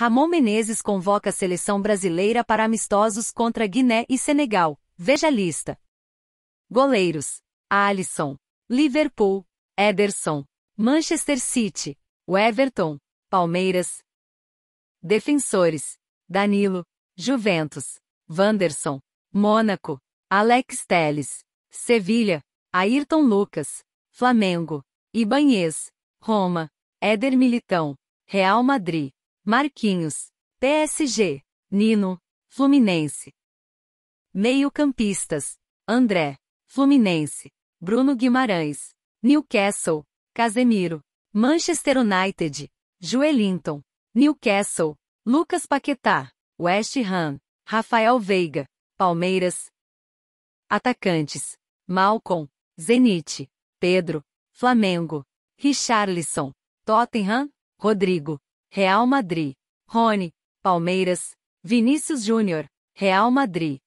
Ramon Menezes convoca a seleção brasileira para amistosos contra Guiné e Senegal. Veja a lista. Goleiros: Alisson, Liverpool, Ederson, Manchester City, Everton, Palmeiras. Defensores: Danilo, Juventus, Wanderson, Mônaco, Alex Teles, Sevilha, Ayrton Lucas, Flamengo, Ibanhês, Roma, Éder Militão, Real Madrid. Marquinhos, PSG, Nino, Fluminense. Meio-campistas: André, Fluminense, Bruno Guimarães, Newcastle, Casemiro, Manchester United, Joelinton, Newcastle, Lucas Paquetá, West Ham, Rafael Veiga, Palmeiras. Atacantes: Malcom, Zenit, Pedro, Flamengo, Richarlison, Tottenham, Rodrigo, Real Madrid. Rony, Palmeiras, Vinícius Júnior, Real Madrid.